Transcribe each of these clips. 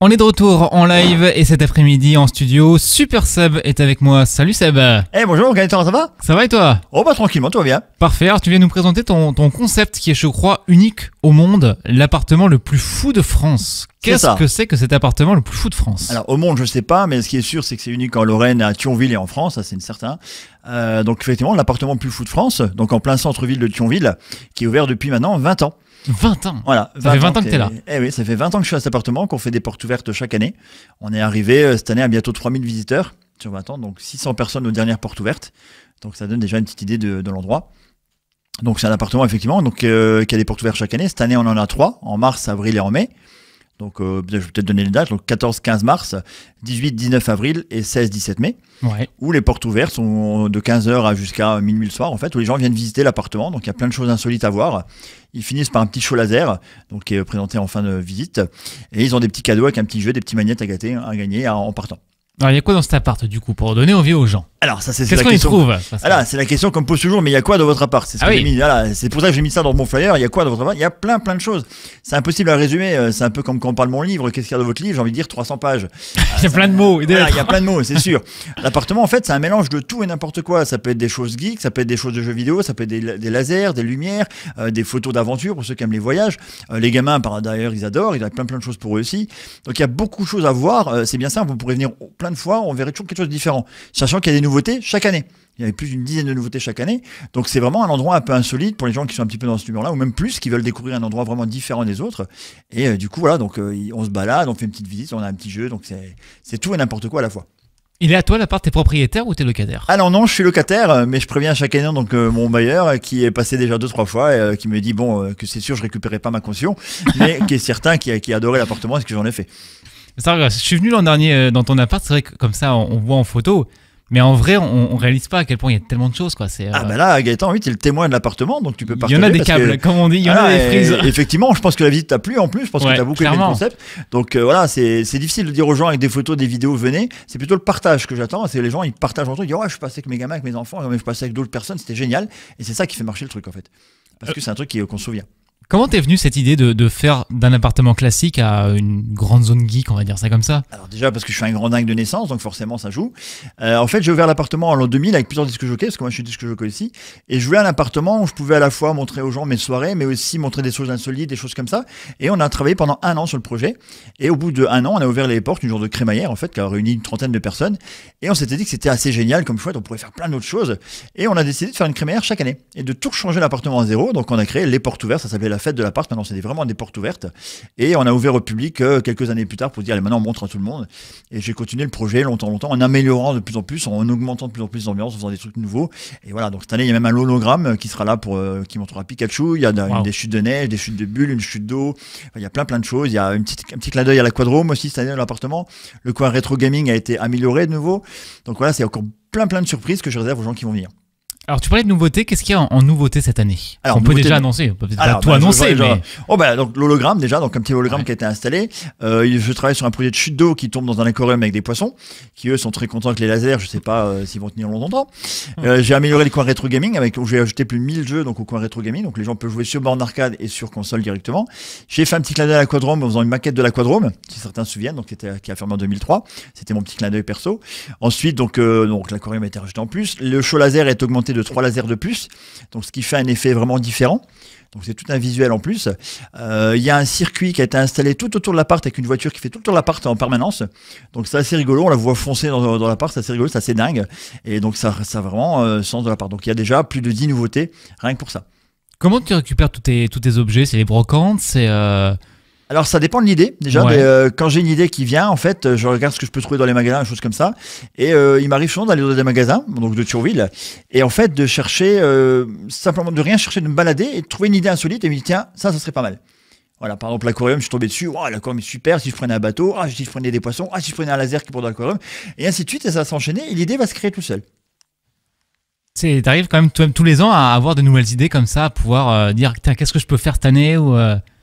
On est de retour en live et cet après-midi en studio, Super Seb est avec moi. Salut Seb Eh bonjour Gaëtan, ça va Ça va et toi Oh bah tranquillement, tout va bien. Parfait, alors tu viens nous présenter ton, concept qui est je crois unique au monde, l'appartement le plus fou de France. Qu'est-ce que c'est que cet appartement le plus fou de France Alors au monde je sais pas, mais ce qui est sûr c'est que c'est unique en Lorraine, à Thionville et en France, ça c'est certain. Euh, donc effectivement l'appartement le plus fou de France, donc en plein centre-ville de Thionville, qui est ouvert depuis maintenant 20 ans. 20 ans Voilà. Ça fait 20 ans que, tu es là. Eh oui, ça fait 20 ans que je suis à cet appartement, qu'on fait des portes ouvertes chaque année. On est arrivé euh, cette année à bientôt 3000 visiteurs sur 20 ans, donc 600 personnes aux dernières portes ouvertes. Donc ça donne déjà une petite idée de, l'endroit. Donc c'est un appartement effectivement donc, euh, qui a des portes ouvertes chaque année. Cette année, on en a trois, en mars, avril et en mai. Donc, euh, je vais peut-être donner les dates. Donc, 14-15 mars, 18-19 avril et 16-17 mai. Où les portes ouvertes sont de 15h à jusqu'à minuit le soir, en fait, où les gens viennent visiter l'appartement. Donc, il y a plein de choses insolites à voir. Ils finissent par un petit show laser, donc qui est présenté en fin de visite. Et ils ont des petits cadeaux avec un petit jeu, des petits magnettes à gâter, hein, à gagner en partant. Alors, il y a quoi dans cet appart, du coup, pour donner envie aux gens Alors, ça, c'est Qu'est-ce qu'on y trouve Alors, ah c'est la question qu'on me pose toujours, mais il y a quoi dans votre appart ah C'est pour ça que j'ai mis ça dans mon flyer. Il y a quoi dans votre appart Il y a plein, plein de choses. C'est impossible à résumer. Euh, c'est un peu comme quand on parle de mon livre. Qu'est-ce qu'il y a dans votre livre J'ai envie de dire 300 pages. il y a plein de mots. il y a plein de mots, c'est sûr. L'appartement, en fait, c'est un mélange de tout et n'importe quoi. Ça peut être des choses geeks, ça peut être des choses de jeux vidéo, ça peut être des, lasers, des lumières, euh, des photos d'aventure pour ceux qui aiment les voyages. Euh, les gamins, par d'ailleurs, ils adorent. Il y a plein, plein de choses pour eux aussi. Donc, il y a beaucoup de choses à voir. c'est bien simple. Vous pourrez venir plein de fois, on verrait toujours quelque chose de différent. Sachant qu'il y a des nouveautés chaque année. Il y avait plus d'une dizaine de nouveautés chaque année. Donc c'est vraiment un endroit un peu insolite pour les gens qui sont un petit peu dans ce numéro là ou même plus, qui veulent découvrir un endroit vraiment différent des autres. Et euh, du coup, voilà, donc euh, on se balade, on fait une petite visite, on a un petit jeu, donc c'est tout et n'importe quoi à la fois. Il est à toi l'appart, t'es propriétaire ou t'es locataire Alors ah non, je suis locataire, euh, mais je préviens chaque année donc mon bailleur qui est passé déjà deux trois fois et qui me dit bon que c'est sûr je récupérais pas ma caution, mais qui est certain qui a, qui a adoré l'appartement, ce que j'en ai fait. Ça, je suis venu l'an dernier euh, dans ton appart, c'est vrai que comme ça, on, voit en photo. Mais en vrai, on, on réalise pas à quel point il y a tellement de choses. Quoi. C'est, Ah, euh, bah là, Gaëtan, oui, es le témoin de l'appartement, donc tu peux partager. Il y en a des câbles, comme on dit, il y en a des frises. Effectivement, je pense que la visite t'a plu en plus, je pense ouais, que t'as beaucoup clairement. aimé le concept. Donc euh, voilà, c'est, difficile de dire aux gens avec des photos, des vidéos, venez. C'est plutôt le partage que j'attends. C'est les gens, ils partagent entre eux, ils disent, ouais, je suis passé avec mes gamins, avec mes enfants, mais je suis passé avec d'autres personnes, c'était génial. Et c'est ça qui fait marcher le truc en fait. Parce que c'est un truc qu'on se souvient. Comment t'es venue cette idée de, faire d'un appartement classique à une grande zone geek, on va dire ça comme ça Alors déjà parce que je suis un grand dingue de naissance, donc forcément ça joue. Euh, en fait, j'ai ouvert l'appartement en l'an 2000 avec plusieurs disques jockeys, parce que moi je suis disque jockey aussi et je voulais un appartement où je pouvais à la fois montrer aux gens mes soirées, mais aussi montrer des choses insolites, des choses comme ça. Et on a travaillé pendant un an sur le projet, et au bout d'un an, on a ouvert les portes, une jour de crémaillère en fait, qui a réuni une trentaine de personnes, et on s'était dit que c'était assez génial comme chouette, on pouvait faire plein d'autres choses, et on a décidé de faire une crémaillère chaque année, et de tout changer l'appartement à zéro, donc on a créé les portes ouvertes, ça s'appelait la fête de l'appart. Maintenant, c'était vraiment des portes ouvertes. Et on a ouvert au public euh, quelques années plus tard pour dire, allez, maintenant, on montre à tout le monde. Et j'ai continué le projet longtemps, longtemps, en améliorant de plus en plus, en augmentant de plus en plus l'ambiance, en faisant des trucs nouveaux. Et voilà, donc cette année, il y a même un hologramme euh, qui sera là pour, euh, qui montrera Pikachu. Il y a des chutes de neige, des chutes de bulles, une chute d'eau. il y a plein, plein de choses. Il y a une petite, un petit clin d'œil à la quadrome aussi cette année dans l'appartement. Le coin rétro gaming a été amélioré de nouveau. Donc voilà, c'est encore plein, plein de surprises que je réserve aux gens qui vont venir. Alors tu parlais de nouveautés, qu'est-ce qu'il y a en, nouveauté cette année Alors, On peut déjà annoncer, on peut peut-être pas tout bah, annoncer. Mais... Oh bah, donc l'hologramme déjà, donc un petit hologramme qui a été installé. Euh, je travaille sur un projet de chute d'eau qui tombe dans un aquarium avec des poissons, qui eux sont très contents avec les lasers, je sais pas euh, s'ils vont tenir longtemps. Euh, j'ai amélioré le coin rétro gaming avec j'ai ajouté plus de 1000 jeux donc au coin rétro gaming, donc les gens peuvent jouer sur borne arcade et sur console directement. J'ai fait un petit clin d'œil à l'aquadrome en faisant une maquette de l'aquadrome, si certains se souviennent, donc qui, qui a fermé en 2003. C'était mon petit clin d'œil perso. Ensuite donc euh, donc l'aquarium a été rajouté en plus. Le show laser est augmenté de trois lasers de plus, donc ce qui fait un effet vraiment différent. Donc c'est tout un visuel en plus. Euh, il y a un circuit qui a été installé tout autour de la l'appart avec une voiture qui fait tout autour de l'appart en permanence. Donc c'est assez rigolo, on la voit foncer dans, la l'appart, c'est assez rigolo, c'est assez dingue. Et donc ça, ça vraiment euh, sens de l'appart. Donc il y a déjà plus de 10 nouveautés, rien que pour ça. Comment tu récupères tous tes, objets C'est les brocantes C'est... Euh, alors ça dépend de l'idée déjà. Euh, quand j'ai une idée qui vient, en fait, je regarde ce que je peux trouver dans les magasins, des choses comme ça. Et euh, il m'arrive souvent d'aller dans des magasins, donc de Thionville, et en fait de chercher euh, simplement de rien chercher, de me balader et de trouver une idée insolite et me dire tiens ça, ça serait pas mal. Voilà, par exemple, l'aquarium, je suis tombé dessus. l'aquarium est super. Si je prenais un bateau, ah, si je prenais des poissons, ah, si je prenais un laser qui pour dans l'aquarium, et ainsi de suite, et ça va s'enchaîner. Et l'idée va se créer tout seul. Tu arrives quand même tous les ans à avoir de nouvelles idées comme ça, à pouvoir dire, qu'est-ce que je peux faire cette année ou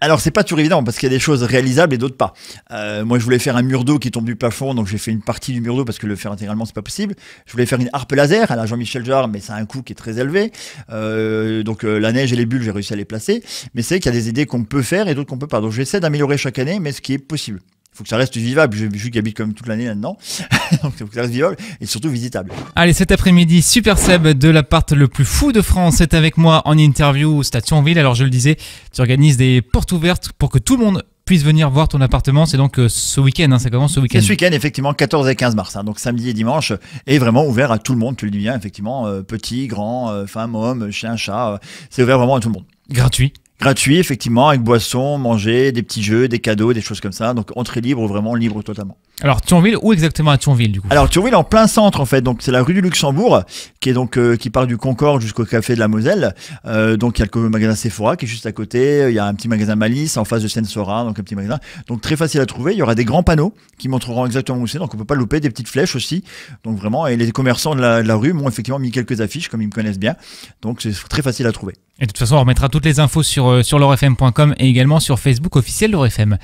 alors c'est pas toujours évident parce qu'il y a des choses réalisables et d'autres pas. Euh, moi je voulais faire un mur d'eau qui tombe du plafond donc j'ai fait une partie du mur d'eau parce que le faire intégralement c'est pas possible. Je voulais faire une harpe laser à la Jean-Michel Jarre mais ça a un coût qui est très élevé. Euh, donc euh, la neige et les bulles j'ai réussi à les placer mais c'est qu'il y a des idées qu'on peut faire et d'autres qu'on peut pas. Donc j'essaie d'améliorer chaque année mais ce qui est possible faut que ça reste vivable. je suis qui habite quand toute l'année là-dedans. Donc, faut que ça reste vivable et surtout visitable. Allez, cet après-midi, Super Seb de l'appart le plus fou de France est avec moi en interview au Station Alors, je le disais, tu organises des portes ouvertes pour que tout le monde puisse venir voir ton appartement. C'est donc euh, ce week-end, hein, ça commence ce week-end. Ce week-end, effectivement, 14 et 15 mars, hein. donc samedi et dimanche, est vraiment ouvert à tout le monde, tu le dis bien, effectivement, euh, petit, grand, euh, femme, homme, chien, chat, c'est ouvert vraiment à tout le monde. Gratuit gratuit, effectivement, avec boisson, manger, des petits jeux, des cadeaux, des choses comme ça. Donc entrée libre, vraiment libre totalement. Alors Thionville, où exactement à Thionville du coup Alors Thionville en plein centre en fait, donc c'est la rue du Luxembourg qui est donc euh, qui part du Concorde jusqu'au café de la Moselle. Euh, donc il y a le magasin Sephora qui est juste à côté, il y a un petit magasin Malice en face de Saint-Sorin, donc un petit magasin. Donc très facile à trouver, il y aura des grands panneaux qui montreront exactement où c'est, donc on peut pas louper des petites flèches aussi. Donc vraiment et les commerçants de la, rue m'ont effectivement mis quelques affiches comme ils me connaissent bien. Donc c'est très facile à trouver. Et de toute façon, on remettra toutes les infos sur, euh, sur lorefm.com et également sur Facebook officiel lorefm.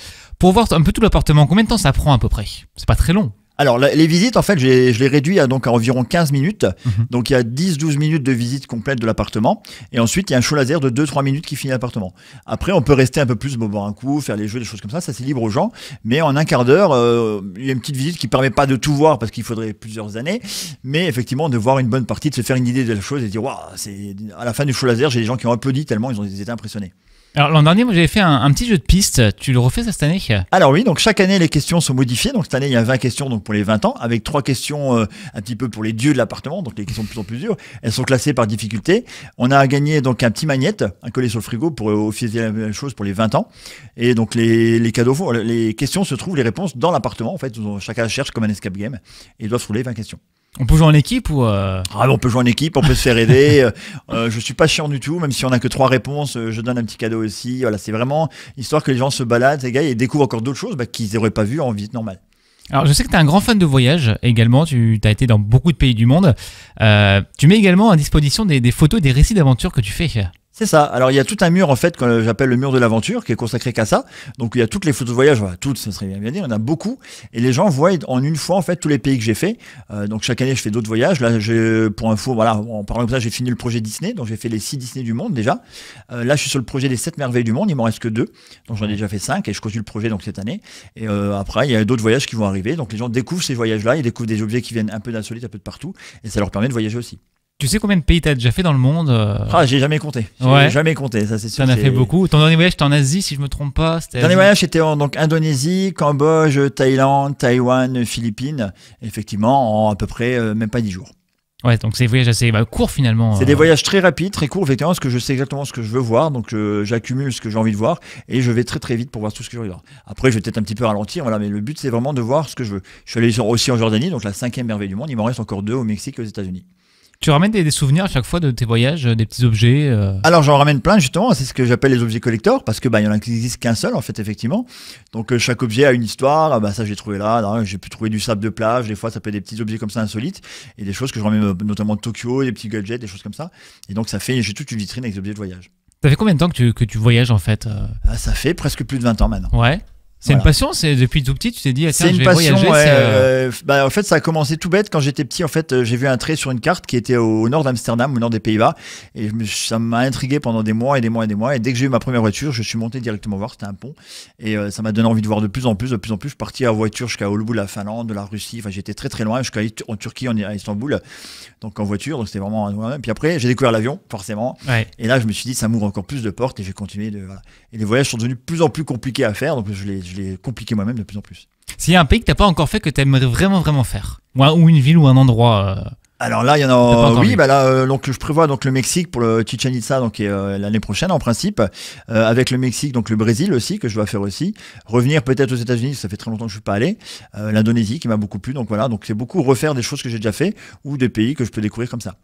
Pour voir un peu tout l'appartement, combien de temps ça prend à peu près C'est pas très long. Alors, les visites, en fait, je les réduis à, donc, environ 15 minutes. Mhm. Donc, il y a 10-12 minutes de visite complète de l'appartement. Et ensuite, il y a un show laser de 2-3 minutes qui finit l'appartement. Après, on peut rester un peu plus, boire un coup, faire les jeux, des choses comme ça. Ça, c'est libre aux gens. Mais en un quart d'heure, euh, il y a une petite visite qui permet pas de tout voir parce qu'il faudrait plusieurs années. Mais effectivement, de voir une bonne partie, de se faire une idée de la chose et de dire, waouh, c'est à la fin du show laser, j'ai des gens qui ont applaudi tellement ils ont été impressionnés. Alors l'an dernier, moi j'avais fait un, petit jeu de piste. Tu le refais cette année Alors oui, donc chaque année les questions sont modifiées. Donc cette année il y a 20 questions donc pour les 20 ans, avec trois questions euh, un petit peu pour les dieux de l'appartement, donc les questions de plus en plus dures. Elles sont classées par difficulté. On a gagné donc un petit magnète, un collier sur le frigo pour euh, la même chose pour les 20 ans. Et donc les, les cadeaux, les questions se trouvent, les réponses dans l'appartement en fait. Chacun cherche comme un escape game et doit se trouver 20 questions. On peut jouer en équipe ou euh, ah, bah, On peut jouer en équipe, on peut se faire aider. Euh, euh, je suis pas chiant du tout, même si on n'a que trois réponses, je donne un petit cadeau aussi. Voilà, c'est vraiment histoire que les gens se baladent, gars, et découvrent encore d'autres choses bah, qu'ils n'auraient pas vu en vie normale. Alors, je sais que tu es un grand fan de voyage également. Tu as été dans beaucoup de pays du monde. tu mets également à disposition des, photos des récits d'aventure que tu fais. C'est ça. Alors il y a tout un mur en fait que j'appelle le mur de l'aventure qui est consacré qu'à ça. Donc il y a toutes les photos de voyage, toutes, ça serait bien dire, il y en a beaucoup et les gens voient en une fois en fait tous les pays que j'ai fait. Euh, donc chaque année je fais d'autres voyages. Là j'ai pour info voilà, en parlant comme ça, j'ai fini le projet Disney, donc j'ai fait les six Disney du monde déjà. Euh, là je suis sur le projet des sept merveilles du monde, il m'en reste que deux. Donc j'en ai déjà fait cinq et je continue le projet donc cette année. Et euh, après il y a d'autres voyages qui vont arriver. Donc les gens découvrent ces voyages là, ils découvrent des objets qui viennent un peu d'insolites, un peu de partout et ça leur permet de voyager aussi. Tu sais combien de pays t'as déjà fait dans le monde euh Ah, j'ai jamais compté. J'ai jamais compté, ça c'est sûr. en as fait beaucoup. Ton dernier voyage, t'es en Asie, si je me trompe pas. Ton dernier voyage, c'était en donc, Indonésie, Cambodge, Thaïlande, Taïwan, Philippines. Effectivement, en à peu près euh, même pas dix jours. Ouais, donc c'est des voyages assez bah, courts finalement. C'est des euh. voyages très rapides, très courts, effectivement, parce que je sais exactement ce que je veux voir, donc j'accumule ce que j'ai envie de voir et je vais très très vite pour voir tout ce que je veux voir. Après, je vais peut-être un petit peu ralentir, voilà, mais le but c'est vraiment de voir ce que je veux. Je suis allé aussi en Jordanie, donc la cinquième merveille du monde, il m'en reste encore deux au Mexique et aux États-Unis. Tu ramènes des, souvenirs à chaque fois de tes voyages, euh, des petits objets euh Alors j'en ramène plein justement, c'est ce que j'appelle les objets collecteurs, parce que bah, il y en a qui qu'un seul en fait effectivement. Donc euh, chaque objet a une histoire, ah, bah, ça j'ai trouvé là, j'ai pu trouver du sable de plage, des fois ça peut être des petits objets comme ça insolites, et des choses que je ramène notamment de Tokyo, des petits gadgets, des choses comme ça. Et donc ça fait, j'ai toute une vitrine avec des objets de voyage. Ça fait combien de temps que tu, que tu voyages en fait ah, Ça fait presque plus de 20 ans maintenant. Ouais. C'est une passion, c'est depuis tout petit, tu t'es dit, c'est une passion. en fait, ça a commencé tout bête quand j'étais petit. En fait, euh, j'ai vu un trait sur une carte qui était au, nord d'Amsterdam, au nord des Pays-Bas, et ça m'a intrigué pendant des mois et des mois et des mois. Et dès que j'ai eu ma première voiture, je suis monté directement voir. C'était un pont, et euh, ça m'a donné envie de voir de plus en plus, de plus en plus. Je suis parti en voiture jusqu'à de la Finlande, de la Russie. Enfin, j'étais très très loin, jusqu'à en Turquie, en, à Istanbul, donc en voiture. Donc c'était vraiment. puis après, j'ai découvert l'avion, forcément. Et là, je me suis dit, ça m'ouvre encore plus de portes, et j'ai continué de. Et les voyages sont devenus de plus en plus compliqués à faire, donc je les je compliqué moi-même de plus en plus. S'il y a un pays que t'as pas encore fait que tu aimerais vraiment vraiment faire, ou, une ville ou un endroit. Euh, Alors là, il y en a. Oui, bah là, euh, donc je prévois donc le Mexique pour le Chichen Itza, donc euh, l'année prochaine en principe, avec le Mexique, donc le Brésil aussi que je dois faire aussi. Revenir peut-être aux États-Unis, ça fait très longtemps que je suis pas allé. L'Indonésie qui m'a beaucoup plu, donc voilà, donc c'est beaucoup refaire des choses que j'ai déjà fait ou des pays que je peux découvrir comme ça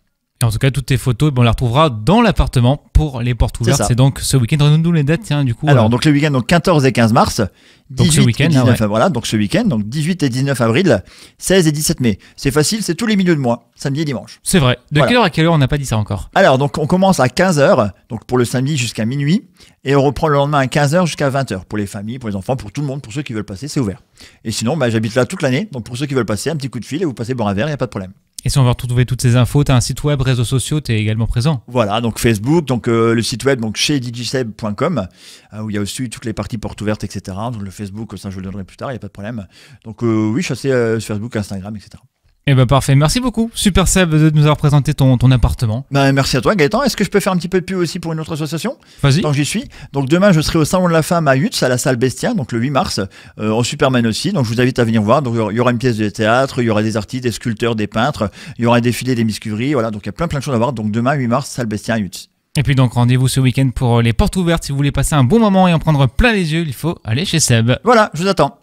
en tout cas, toutes tes photos, eh ben, on les retrouvera dans l'appartement pour les portes ouvertes. C'est donc ce week-end. donne nous les dates, tiens, du coup. Alors, euh, donc le week-end, donc 14 et 15 mars. donc ce week-end. Voilà, donc ce week-end, donc 18 et 19 avril, 16 et 17 mai. C'est facile, c'est tous les milieux de mois, samedi et dimanche. C'est vrai. De quelle heure à quelle heure on n'a pas dit ça encore Alors, donc on commence à 15h, donc pour le samedi jusqu'à minuit, et on reprend le lendemain à 15h jusqu'à 20h pour les familles, pour les enfants, pour tout le monde, pour ceux qui veulent passer, c'est ouvert. Et sinon, bah, j'habite là toute l'année, donc pour ceux qui veulent passer, un petit coup de fil et vous passez bon un verre, il a pas de problème. Et si on veut retrouver toutes ces infos, tu as un site web, réseaux sociaux, tu es également présent. Voilà, donc Facebook, donc euh, le site web donc chez digiseb.com, euh, où il y a aussi toutes les parties portes ouvertes, etc. Donc le Facebook, ça je le donnerai plus tard, il n'y a pas de problème. Donc euh, oui, je suis sur Facebook, Instagram, etc. Eh ben parfait, merci beaucoup, super Seb, de nous avoir présenté ton, appartement. Ben, merci à toi Gaëtan. Est-ce que je peux faire un petit peu de pub aussi pour une autre association Vas-y. Quand j'y suis. Donc demain, je serai au Salon de la Femme à Utz, à la salle Bestia, donc le 8 mars, euh, en Superman aussi. Donc je vous invite à venir voir. Donc il y aura une pièce de théâtre, il y aura des artistes, des sculpteurs, des peintres, il y aura des défilé des miscuveries, voilà. Donc il y a plein plein de choses à voir. Donc demain, 8 mars, salle Bestia à Et puis donc rendez-vous ce week-end pour euh, les portes ouvertes. Si vous voulez passer un bon moment et en prendre plein les yeux, il faut aller chez Seb. Voilà, je vous attends.